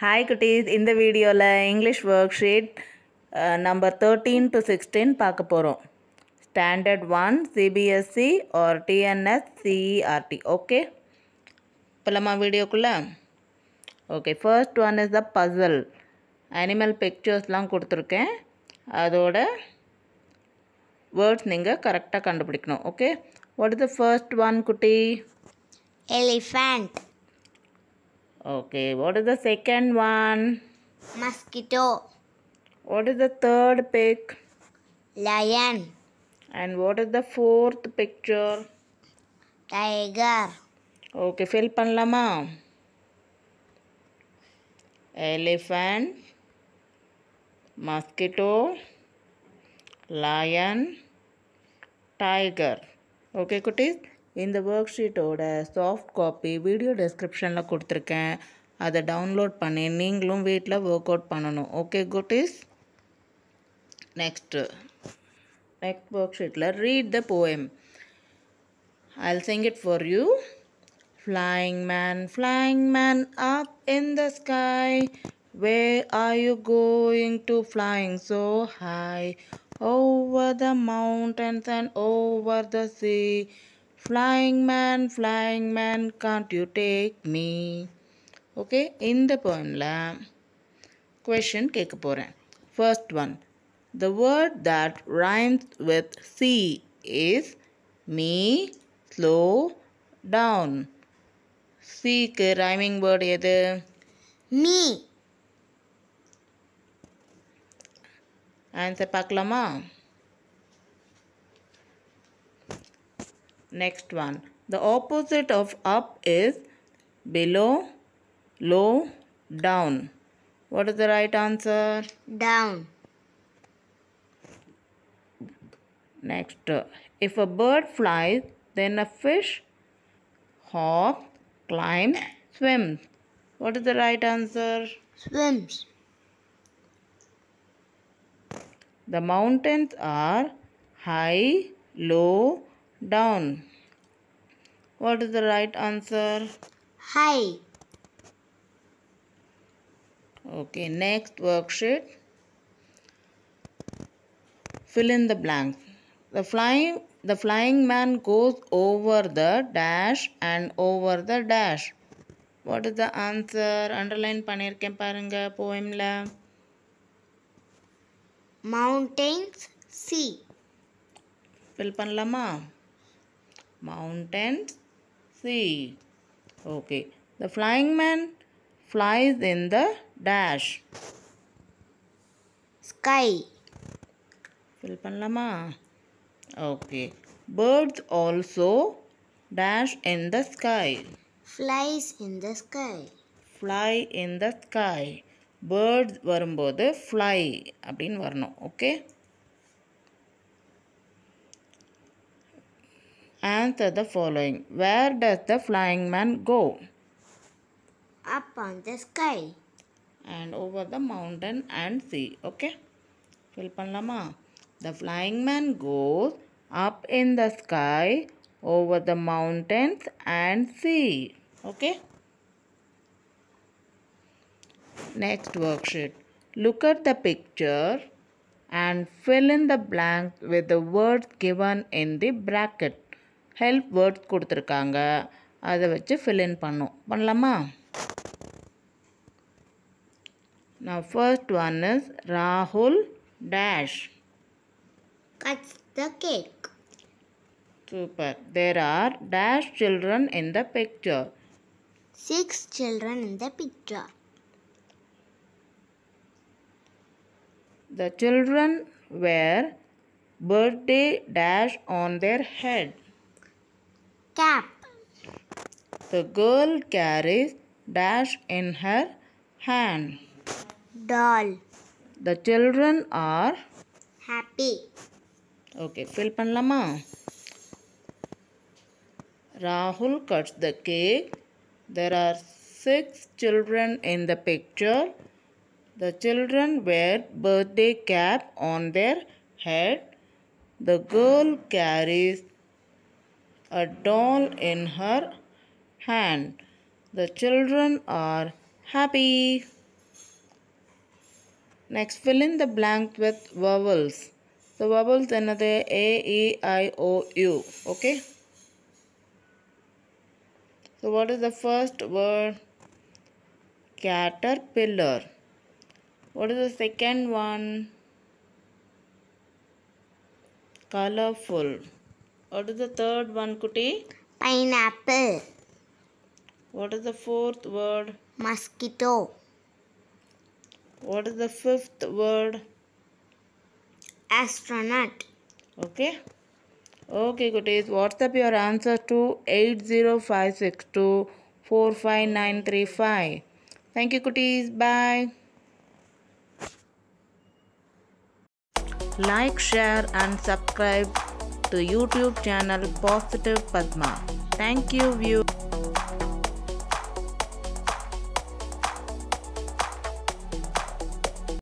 Hi குட்டீஸ் இந்த வீடியோவில் English worksheet number thirteen to sixteen பார்க்க போகிறோம் standard one CBSE or TNS CERT okay போகலாமா வீடியோக்குள்ளே okay first one is the puzzle animal பிக்சர்ஸ்லாம் கொடுத்துருக்கேன் அதோட வேர்ட்ஸ் நீங்கள் கரெக்டாக கண்டுபிடிக்கணும் okay what is the first one குட்டி elephant Okay, what is the second one? Mosquito. What is the third pic? Lion. And what is the fourth picture? Tiger. Okay, fill panlama. Elephant, mosquito, lion, tiger. Okay, Kutis? இந்த work ஷீட்டோட soft copy video டெஸ்கிரிப்ஷனில் கொடுத்துருக்கேன் அதை download பண்ணி நீங்களும் வீட்டில் work out பண்ணணும் okay good is next next work ஷீட்டில் read the poem I sing it for you flying man flying man up in the sky where are you going to flying so high over the mountains and over the sea flying man flying man can't you take me okay in the poem la question kekaporen first one the word that rhymes with "see" is me slow down c ke rhyming word edu me answer paklama Next one. The opposite of up is below, low, down. What is the right answer? Down. Next. If a bird flies, then a fish hop, climb, swims. What is the right answer? Swims. The mountains are high, low, down. What is the right answer? High. Okay, next worksheet. Fill in the blank. The flying the flying man goes over the dash and over the dash. What is the answer? Underline பண்ணிருக்கேன் poem la. Mountains Sea. Fill ma. mountains, sea. Okay. The flying man flies in the dash. Sky. Fill பண்ணலாமா Okay. Birds also dash in the sky. Flies in the sky. Fly in the sky. Birds வரும்போது fly அப்படின்னு வரணும் okay Answer the following. Where does the flying man go? Up on the sky. And over the mountain and sea. Okay? Fill panlama. The flying man goes up in the sky, over the mountains and sea. Okay? Next worksheet. Look at the picture and fill in the blank with the words given in the bracket. Help word கொடுத்துருக்காங்க அதை வச்சு fill in பண்ணும் பண்ணலாமா நான் first one is ராகுல் dash cuts the cake super there are dash children in the picture six children in the picture The children wear birthday dash on their head. cap. The girl carries dash in her hand. Doll. The children are happy. Okay, fill panlama. Rahul cuts the cake. There are six children in the picture. The children wear birthday cap on their head. The girl carries a doll in her hand. The children are happy. Next, fill in the blank with vowels. The vowels the A, E, I, O, U. Okay. So, what is the first word? Caterpillar. What is the second one? Colorful. What is the third one, Kuti? Pineapple. What is the fourth word? Mosquito. What is the fifth word? Astronaut. Okay. Okay, What's WhatsApp your answer to 80562-45935. Thank you, Kutis. Bye. Like, share and subscribe to YouTube channel Positive Padma. Thank you, view.